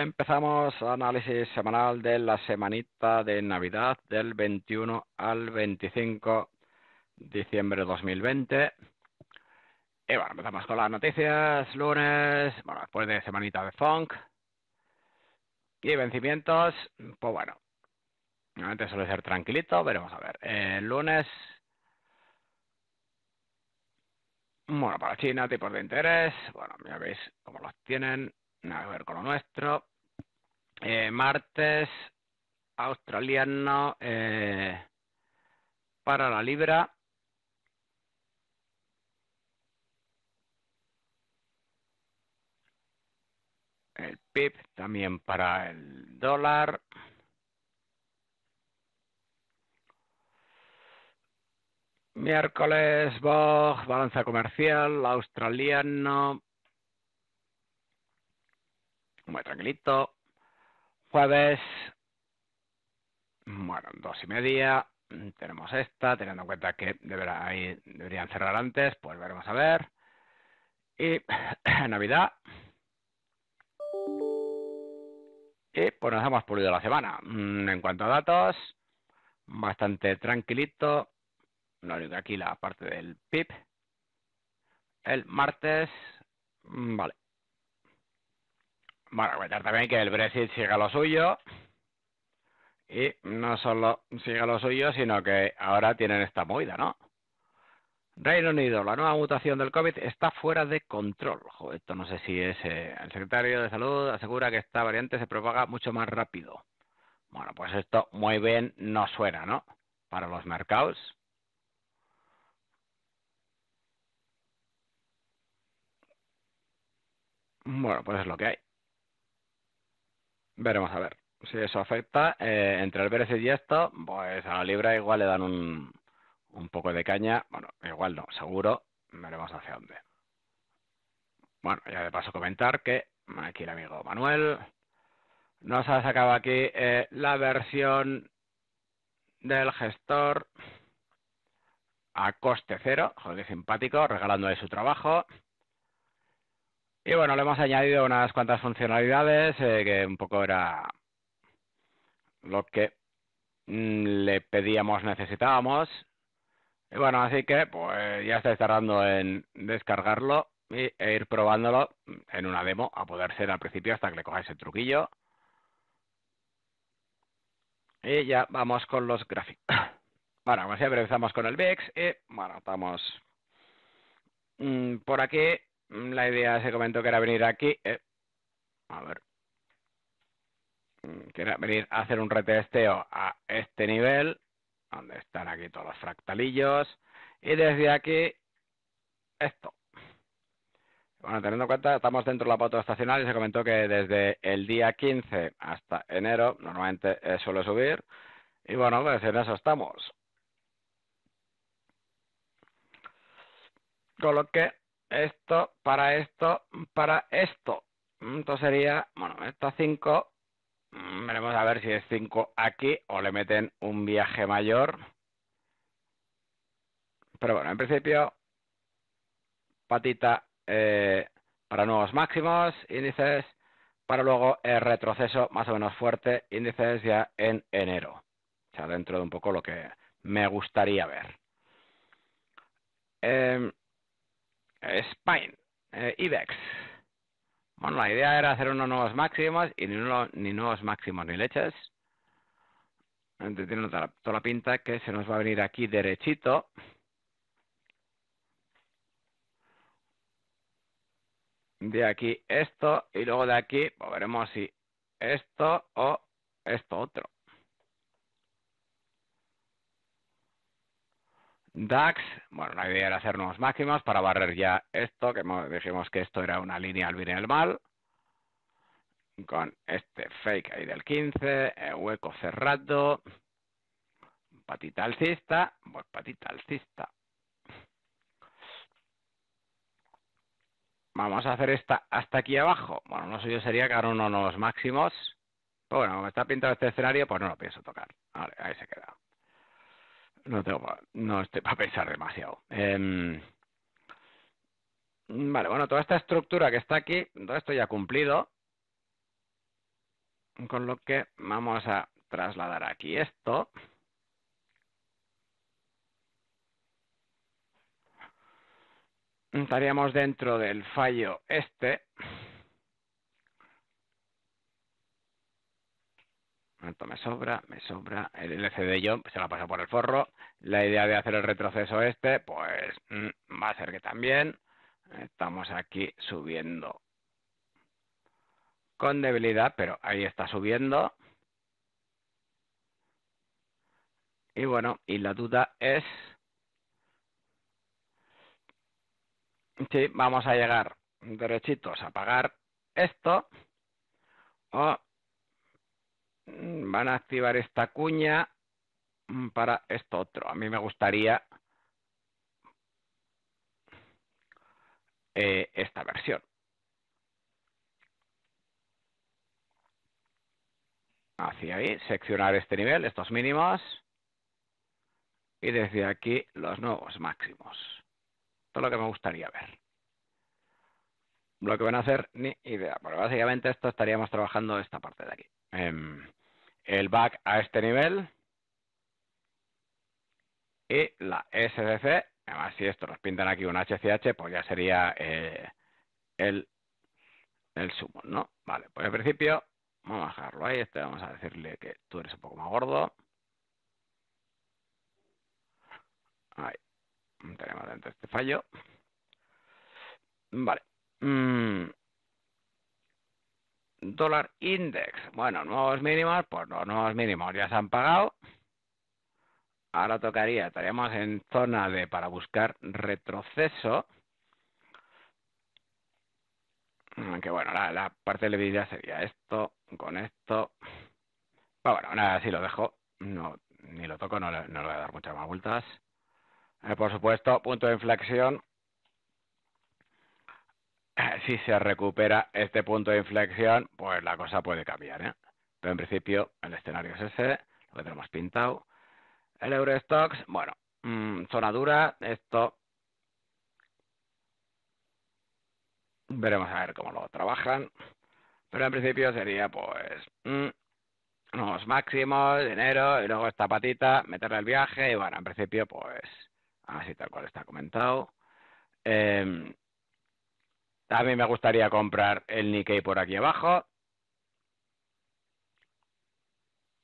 Empezamos análisis semanal de la semanita de Navidad del 21 al 25 de diciembre de 2020. Y bueno, empezamos con las noticias. Lunes, bueno, después de semanita de funk. Y vencimientos, pues bueno. Normalmente suele ser tranquilito, veremos a ver. El eh, lunes. Bueno, para China, tipos de interés. Bueno, ya veis cómo los tienen a ver con lo nuestro. Eh, martes, australiano eh, para la libra. El PIB también para el dólar. Miércoles, Bog, balanza comercial, australiano, muy tranquilito. Jueves, bueno, dos y media, tenemos esta, teniendo en cuenta que deberá, ahí deberían cerrar antes, pues veremos a ver. Y Navidad. Y pues nos hemos pulido la semana. Mm, en cuanto a datos, bastante tranquilito. No de aquí la parte del PIB. El martes, mm, vale, bueno, comentar también que el Brexit sigue lo suyo. Y no solo sigue lo suyo, sino que ahora tienen esta movida, ¿no? Reino Unido, la nueva mutación del COVID está fuera de control. esto no sé si es. Eh, el secretario de Salud asegura que esta variante se propaga mucho más rápido. Bueno, pues esto muy bien no suena, ¿no? Para los mercados. Bueno, pues es lo que hay. Veremos a ver si eso afecta. Eh, entre el Alvarez y esto, pues a la libra igual le dan un, un poco de caña. Bueno, igual no, seguro. Veremos hacia dónde. Bueno, ya de paso comentar que aquí el amigo Manuel nos ha sacado aquí eh, la versión del gestor a coste cero. Joder, qué simpático, regalándole su trabajo. Y bueno, le hemos añadido unas cuantas funcionalidades eh, que un poco era lo que mm, le pedíamos, necesitábamos. Y bueno, así que pues ya estáis tardando en descargarlo e ir probándolo en una demo, a poder ser al principio hasta que le cojáis el truquillo. Y ya vamos con los gráficos. Bueno, como pues siempre empezamos con el VIX y bueno, estamos mm, por aquí Mm, la idea se comentó que era venir aquí. a ver. Mm, que venir a hacer un retesteo a este nivel, donde están aquí todos los fractalillos. Y desde aquí, esto. Bueno, teniendo en cuenta, estamos dentro de la pauta estacional y se comentó que desde el día 15 hasta enero, normalmente suele subir. Y bueno, pues en eso estamos. Con lo que esto, para esto, para esto. Esto sería, bueno, a 5, mm, veremos a ver si es 5 aquí o le meten un viaje mayor. Pero bueno, en principio, patita eh, para nuevos máximos, índices, para luego el retroceso más o menos fuerte, índices ya en enero. O sea, dentro de un poco lo que me gustaría ver. Eh, eh, Spine, eh, IBEX. Bueno, la idea era hacer unos nuevos máximos y ni, nuevos máximos ni leches. tiene toda la, toda pinta que se nos va a venir aquí derechito. de aquí esto y luego de aquí pues veremos si esto o esto otro. DAX, bueno, la idea era hacer nuevos máximos para barrer ya esto, que dijimos que esto era una línea al bien y al mal, con este fake ahí del 15, eh, hueco cerrado, patita alcista, pues patita alcista. Vamos a hacer esta hasta aquí abajo. Bueno, no sé yo sería que ahora uno los máximos. bueno, como está pintado este escenario, pues no lo pienso tocar. Vale, ahí se queda. No tengo no estoy para pensar demasiado. Em, vale, bueno, toda esta estructura que está aquí, todo esto ya cumplido. Con lo que vamos a trasladar aquí esto. Estaríamos dentro del fallo este. Esto me sobra, me sobra. El LCD yo se la pasado por el forro. La idea de hacer el retroceso este, pues mm, va a ser que también estamos aquí subiendo con debilidad, pero ahí está subiendo. Y bueno, y la duda es si vamos a llegar derechitos a pagar esto o Mm, van a activar esta cuña mm, para esto otro. A mí me gustaría eh, esta versión. Hacia ahí, seccionar este nivel, estos mínimos. Y desde aquí los nuevos máximos. Esto es lo que me gustaría ver. Lo que van a hacer, ni idea. Pero básicamente esto estaríamos trabajando esta parte de aquí. Em, el back a este nivel y la SDC además si esto nos pintan aquí un HCH, pues ya sería eh, el, el sumo, ¿no? Vale, pues en principio vamos a dejarlo ahí, este, vamos a decirle que tú eres un poco más gordo. Ahí, tenemos dentro este fallo. Vale. Mm, dólar index. Bueno, nuevos mínimos, pues los nuevos mínimos ya se han pagado. Ahora tocaría, estaríamos en zona de para buscar retroceso. Que bueno, la, parte de la vida sería esto, con esto. Pero bueno, nada, si lo dejo. No, ni lo toco, no le, no le voy a dar muchas más vueltas. Eh, por supuesto, punto de inflexión, eh, si se recupera este punto de inflexión, pues la cosa puede cambiar. ¿eh? Pero en principio el escenario es ese, lo que tenemos pintado. El Eurostox, bueno, mm, zona dura, esto veremos a ver cómo lo trabajan. Pero en principio sería pues mm, los unos máximos, dinero y luego esta patita, meterle el viaje y bueno, en principio pues así tal cual está comentado. Eh, también mí me gustaría comprar el Nikkei por aquí abajo.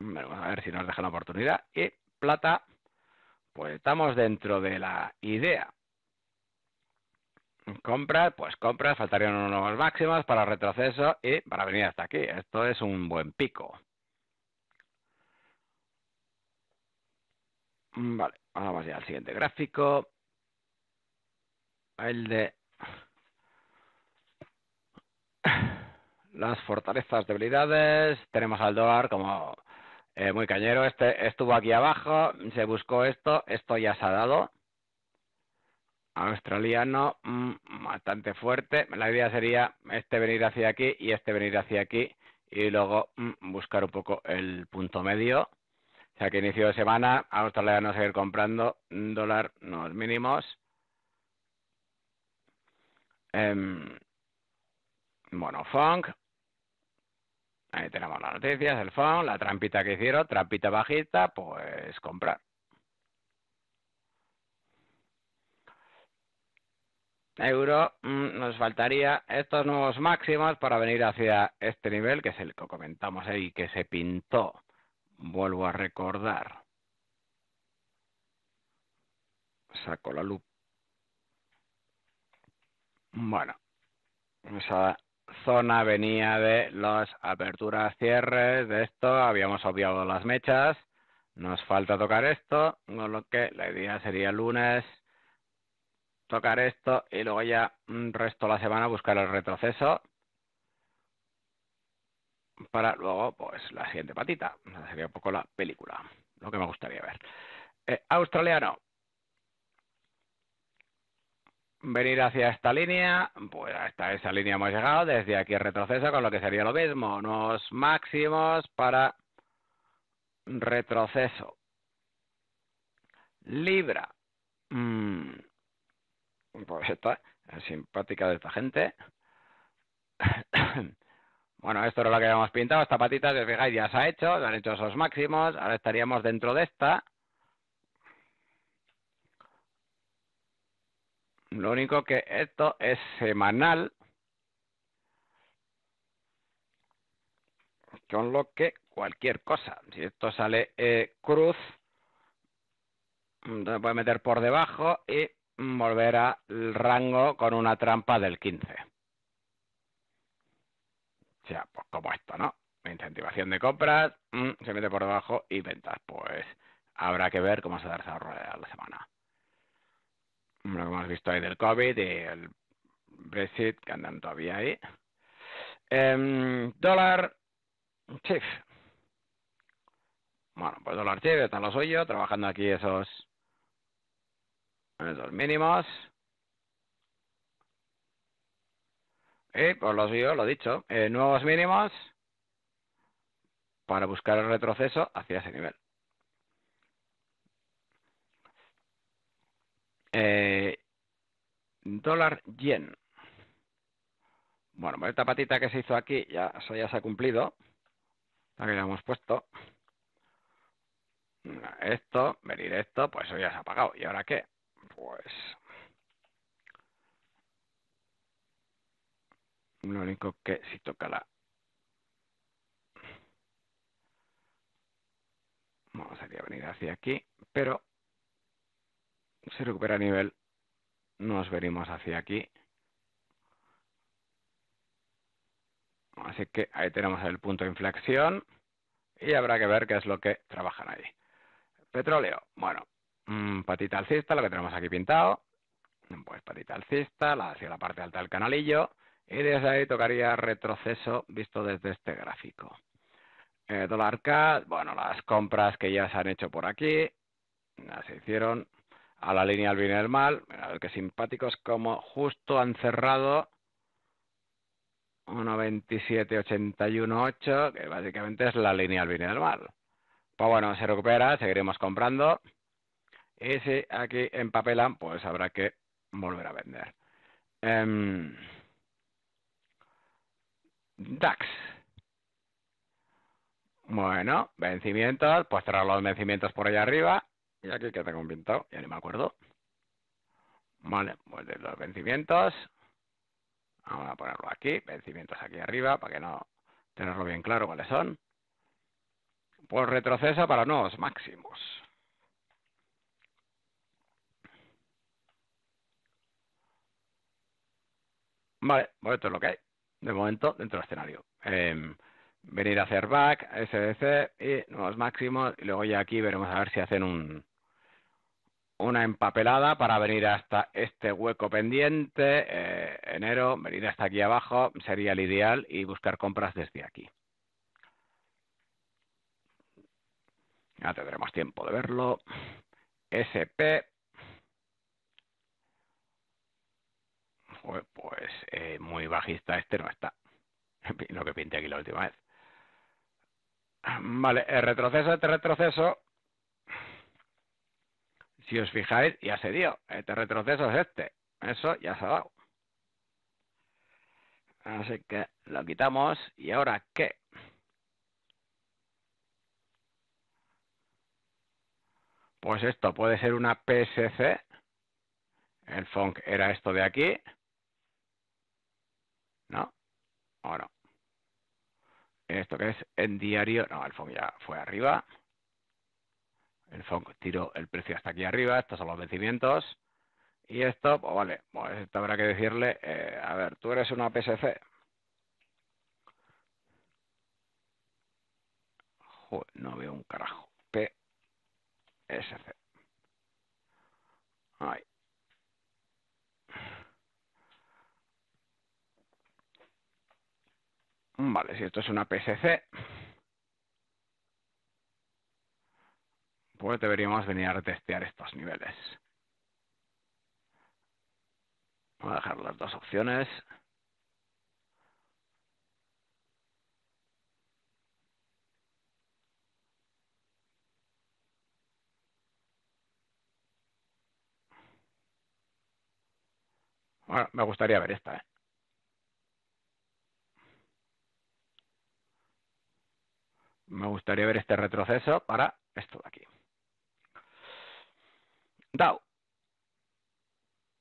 vamos a ver si nos deja la oportunidad. Y plata, pues estamos dentro de la idea. Compras, pues compras, faltarían unos máximos para retroceso y para venir hasta aquí. Esto es un buen pico. Vale, vamos ya al siguiente gráfico. El de las fortalezas, debilidades, tenemos al dólar como eh, muy cañero, este estuvo aquí abajo, se buscó esto, esto ya se ha dado. Australiano, mm, bastante fuerte. La idea sería este venir hacia aquí y este venir hacia aquí y luego mm, buscar un poco el punto medio. O sea que inicio de semana, australiano seguir comprando, mm, dólar los mínimos. Em, bueno, funk, Ahí tenemos las noticias, el fondo la trampita que hicieron, trampita bajita, pues comprar. Euro, mm, nos faltaría estos nuevos máximos para venir hacia este nivel, que es el que comentamos ahí, que se pintó. Vuelvo a recordar. Saco la luz. Bueno, vamos a zona venía de las aperturas, cierres, de esto, habíamos obviado las mechas, nos falta tocar esto, con lo que la idea sería lunes tocar esto y luego ya resto de la semana buscar el retroceso para luego pues la siguiente patita, sería un poco la película, lo que me gustaría ver. Eh, australiano, venir hacia esta línea, pues hasta esa línea hemos llegado, desde aquí retroceso con lo que sería lo mismo, unos máximos para retroceso. Libra. Mm. Pues esta es simpática de esta gente. bueno, esto era lo que habíamos pintado. Esta patita, si ya se ha hecho. Se han hecho esos máximos. Ahora estaríamos dentro de esta. Lo único que esto es semanal, con lo que cualquier cosa. Si esto sale eh, cruz, se puede meter por debajo y volver al rango con una trampa del 15. O sea, pues como esto, ¿no? Incentivación de compras, mm, se mete por debajo y ventas. Pues habrá que ver cómo se da esa la semana lo hemos visto ahí del COVID, del Brexit, que andan todavía ahí. Em, dólar chief Bueno, pues dólar chief están los suyos trabajando aquí esos, esos mínimos. Y por pues los suyos lo dicho, eh, nuevos mínimos para buscar el retroceso hacia ese nivel. Eh, dólar yen. Bueno, pues esta patita que se hizo aquí ya, ya se ha cumplido. La que ya hemos puesto. Esto, venir esto, pues eso ya se ha pagado. ¿Y ahora qué? Pues. Lo único que si toca la. Bueno, sería venir hacia aquí, pero si recupera nivel, nos venimos hacia aquí. Así que ahí tenemos el punto de inflexión y habrá que ver qué es lo que trabajan ahí. Petróleo, bueno, mm, patita alcista, lo que tenemos aquí pintado. Pues patita alcista, la, hacia la parte alta del canalillo. Y desde ahí tocaría retroceso visto desde este gráfico. Eh, dólar CAD, bueno, las compras que ya se han hecho por aquí, Las se hicieron a la línea al bien y del mal. qué simpático como justo han cerrado 1.27.81.8, que básicamente es la línea al bien del mal. Pues bueno, se recupera, seguiremos comprando. Y si aquí empapelan, pues habrá que volver a vender. Em, DAX. Bueno, vencimientos, pues traer los vencimientos por allá arriba. Y aquí que tengo un pintado, ya ni me acuerdo. Vale, pues de los vencimientos. Vamos a ponerlo aquí, vencimientos aquí arriba, para que no tenerlo bien claro cuáles son. Pues retrocesa para nuevos máximos. Vale, pues esto es lo que hay. De momento, dentro del escenario. Em, venir a hacer back, SDC y nuevos máximos. Y luego ya aquí veremos a ver si hacen un, una empapelada para venir hasta este hueco pendiente, eh, enero, venir hasta aquí abajo sería el ideal y buscar compras desde aquí. Ya tendremos tiempo de verlo. SP. Pues eh, muy bajista este no está. Lo que pinté aquí la última vez. Vale, el eh, retroceso, este retroceso si os fijáis, ya se dio. Este retroceso es este. Eso ya se ha dado. Así que lo quitamos. ¿Y ahora qué? Pues esto puede ser una PSC. El funk era esto de aquí. ¿No? ¿O no? Esto que es en diario. No, el funk ya fue arriba el FONC tiro el precio hasta aquí arriba, estos son los vencimientos. Y esto, pues vale, pues esto habrá que decirle, eh, a ver, tú eres una PSC. Joder, no veo un carajo. PSC. Ahí. Vale, si esto es una PSC, pues deberíamos venir a re-testear estos niveles. Voy a dejar las dos opciones. Bueno, me gustaría ver esta. ¿eh? Me gustaría ver este retroceso para esto de aquí. Dao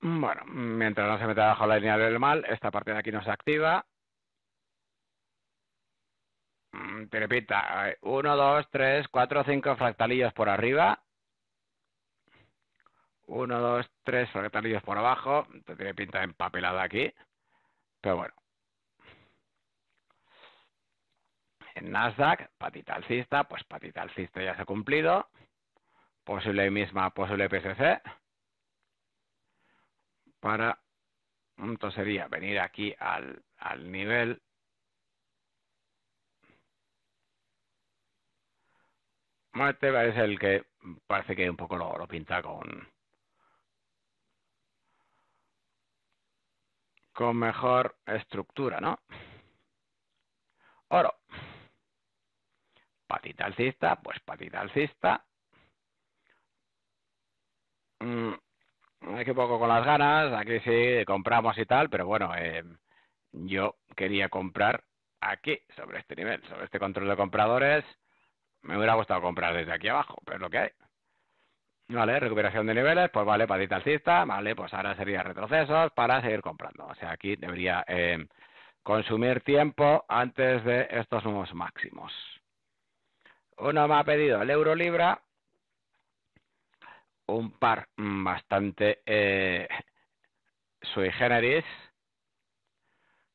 Bueno, mientras no se meta abajo la línea del mal, esta parte de aquí no se activa. Te repita, 1, 2, 3, cuatro, cinco fractalillos por arriba. Uno, dos, tres fractalillos por abajo. Te tiene pinta empapelada aquí. Pero bueno. En Nasdaq, patita alcista, pues patita alcista ya se ha cumplido posible misma, posible PSC. para, entonces sería venir aquí al, al nivel Marte es el que parece que un poco lo, lo, pinta con con mejor estructura, ¿no? Oro. Patita alcista, pues patita alcista mmm, que poco con las ganas, aquí sí, compramos y tal, pero bueno, eh, yo quería comprar aquí, sobre este nivel, sobre este control de compradores. Me hubiera gustado comprar desde aquí abajo, pero es lo que hay. Vale, recuperación de niveles, pues vale, patita alcista, vale, pues ahora sería retrocesos para seguir comprando. O sea, aquí debería eh, consumir tiempo antes de estos nuevos máximos. Uno me ha pedido el euro libra, un par bastante eh, sui generis.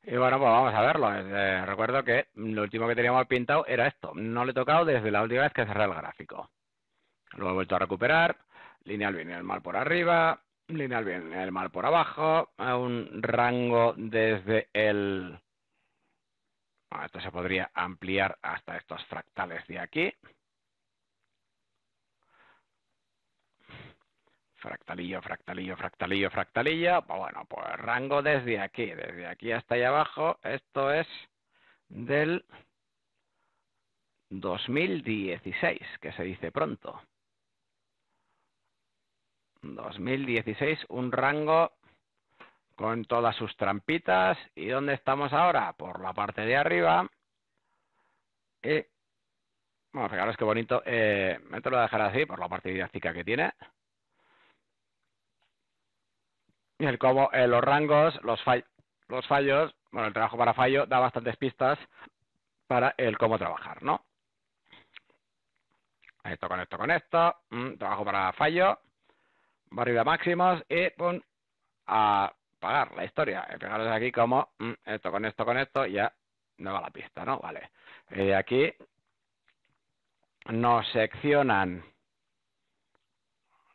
Y bueno, pues vamos a verlo. Eh, recuerdo que lo último que teníamos pintado era esto. No le he tocado desde la última vez que cerré el gráfico. Lo he vuelto a recuperar. Lineal el mal por arriba, lineal el mal por abajo, un rango desde el... esto se podría ampliar hasta estos fractales de aquí. fractalillo, fractalillo, fractalillo, fractalillo. Bueno, pues rango desde aquí, desde aquí hasta allá abajo. Esto es del 2016, que se dice pronto. 2016, un rango con todas sus trampitas. ¿Y dónde estamos ahora? Por la parte de arriba. Y, bueno, fijaros qué bonito. Eh, me lo voy a dejar así, por la parte didáctica que tiene y el cómo eh, los rangos, los, fallos, bueno, el trabajo para fallo da bastantes pistas para el cómo trabajar, ¿no? Esto con esto con esto, mm, trabajo para fallo, barrida máximos y pum, a pagar la historia. Eh, fijaros aquí como mm, esto con esto con esto ya no va la pista, ¿no? Vale. Eh, aquí nos seccionan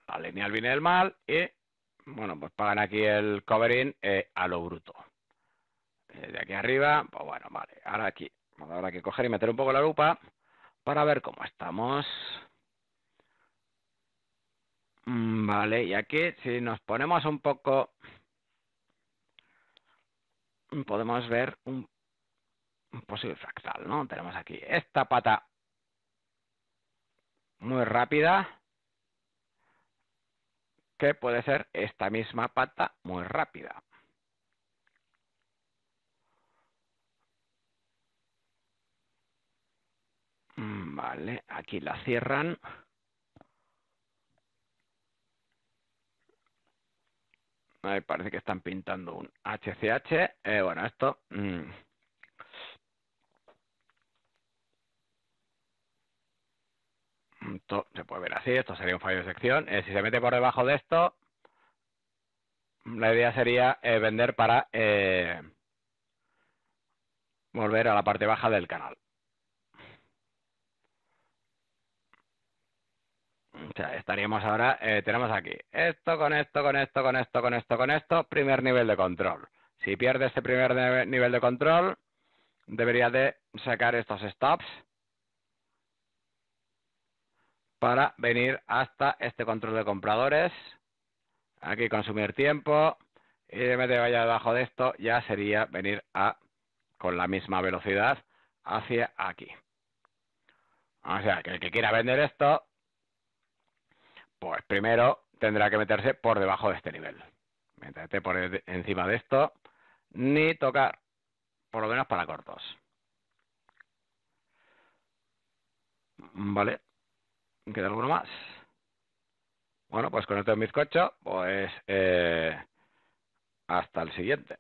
la línea bien y el mal y bueno, pues pagan aquí el covering eh, a lo bruto. Eh, de aquí arriba, pues bueno, vale. Ahora aquí, habrá que coger y meter un poco la lupa para ver cómo estamos. Mm, vale, y aquí si nos ponemos un poco, podemos ver un posible fractal, ¿no? Tenemos aquí esta pata muy rápida que puede ser esta misma pata muy rápida. Mm, vale, aquí la cierran. Me parece que están pintando un HCH. Eh, bueno, esto... Mm, Esto se puede ver así, esto sería un fallo de sección. Eh, si se mete por debajo de esto, la idea sería eh, vender para eh, volver a la parte baja del canal. estaríamos ahora, tenemos aquí esto con esto, con esto, con esto, con esto, con esto, primer nivel de control. Si pierde ese primer nivel de control, debería de sacar estos stops para venir hasta este control de compradores. Aquí consumir tiempo y de meter vaya debajo de esto ya sería venir a con la misma velocidad hacia aquí. O sea, que el que quiera vender esto, pues primero tendrá que meterse por debajo de este nivel. Métete por encima de esto, ni tocar, por lo menos para cortos. ¿Vale? ¿Queda alguno más? Bueno, pues con esto mis bizcocho, pues eh, hasta el siguiente.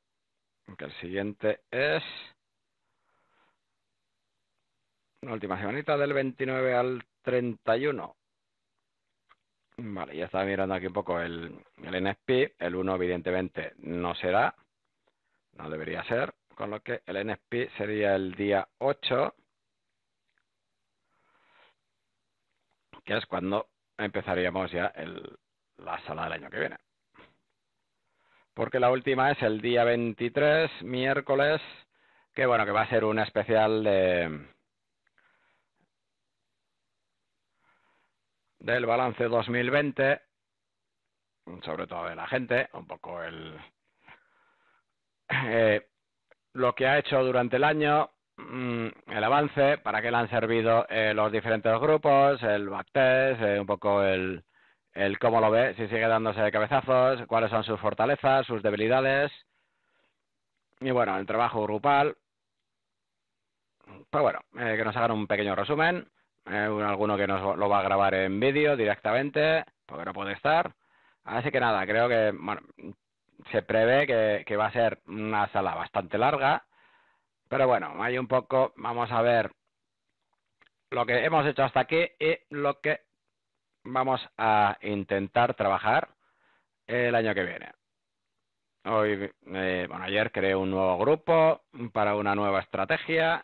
Que el siguiente es la última semanita del 29 al 31. Vale, ya estaba mirando aquí un poco el, el NSP. El 1 evidentemente no será, no debería ser, con lo que el NSP sería el día 8 que es cuando empezaríamos ya la sala del año que viene. Porque la última es el día 23, miércoles, que bueno, que va a ser un especial de, del balance 2020, sobre todo de la gente, un poco el eh, lo que ha hecho durante el año, Mm, el avance, para qué le han servido eh, los diferentes grupos, el backtest, eh, un poco el, el cómo lo ve, si sigue dándose cabezazos, cuáles son sus fortalezas, sus debilidades. Y bueno, el trabajo grupal. Pues bueno, eh, que nos hagan un pequeño resumen. alguno que nos lo va a grabar en vídeo directamente, porque no puede estar. Así que nada, creo que bueno, se prevé que, que va a ser una sala bastante larga. Pero bueno, hay un poco, vamos a ver lo que hemos hecho hasta aquí y lo que vamos a intentar trabajar el año que viene. Hoy, eh, bueno, ayer creé un nuevo grupo para una nueva estrategia.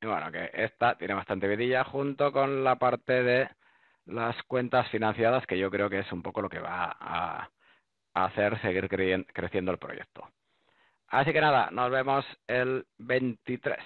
Y bueno, que esta tiene bastante vidilla junto con la parte de las cuentas financiadas, que yo creo que es un poco lo que va a hacer seguir creciendo el proyecto. Así que nada, nos vemos el 23.